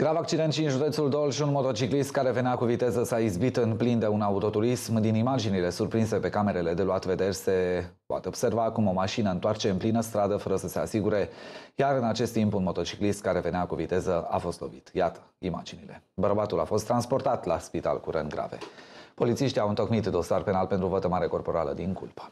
Grav accident și în județul Dolj, un motociclist care venea cu viteză s-a izbit în plin de un autoturism. Din imaginile surprinse pe camerele de luat vederi se poate observa cum o mașină întoarce în plină stradă fără să se asigure, iar în acest timp un motociclist care venea cu viteză a fost lovit. Iată imaginile. Bărbatul a fost transportat la spital cu răni grave. Polițiștii au întocmit dosar penal pentru vătămare corporală din culpa.